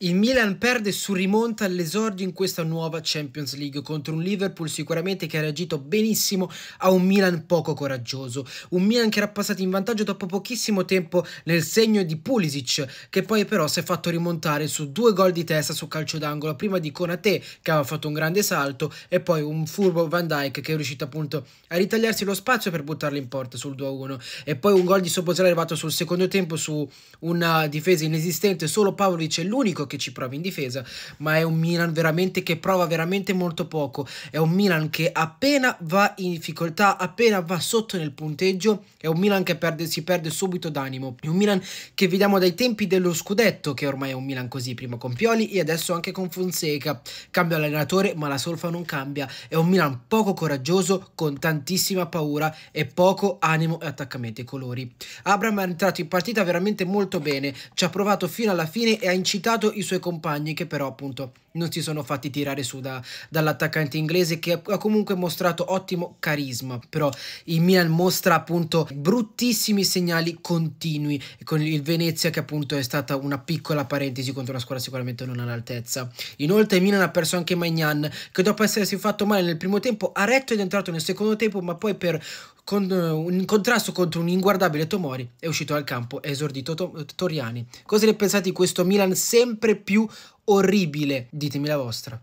Il Milan perde su rimonta all'esordio in questa nuova Champions League contro un Liverpool sicuramente che ha reagito benissimo a un Milan poco coraggioso, un Milan che era passato in vantaggio dopo pochissimo tempo nel segno di Pulisic che poi però si è fatto rimontare su due gol di testa su calcio d'angolo, prima di Konate che aveva fatto un grande salto e poi un furbo Van Dijk che è riuscito appunto a ritagliarsi lo spazio per buttarlo in porta sul 2-1 e poi un gol di Sobozella arrivato sul secondo tempo su una difesa inesistente, solo Pavlovic è l'unico che ci prova in difesa, ma è un Milan veramente che prova veramente molto poco. È un Milan che appena va in difficoltà, appena va sotto nel punteggio, è un Milan che perde, si perde subito d'animo. È un Milan che vediamo dai tempi dello scudetto, che ormai è un Milan così, prima con Pioli e adesso anche con Fonseca. Cambia l'allenatore, ma la solfa non cambia. È un Milan poco coraggioso, con tantissima paura e poco animo e attaccamento ai colori. Abram è entrato in partita veramente molto bene, ci ha provato fino alla fine e ha incitato i suoi compagni che però appunto non si sono fatti tirare su da, dall'attaccante inglese che ha comunque mostrato ottimo carisma, però il Milan mostra appunto bruttissimi segnali continui con il Venezia che appunto è stata una piccola parentesi contro una squadra sicuramente non all'altezza. Inoltre il Milan ha perso anche Magnan che dopo essersi fatto male nel primo tempo ha retto ed è entrato nel secondo tempo ma poi per con uh, eh, in contrasto contro un inguardabile Tomori è uscito dal campo esordito to Toriani. Cosa ne pensate di questo Milan sempre più orribile? Ditemi la vostra.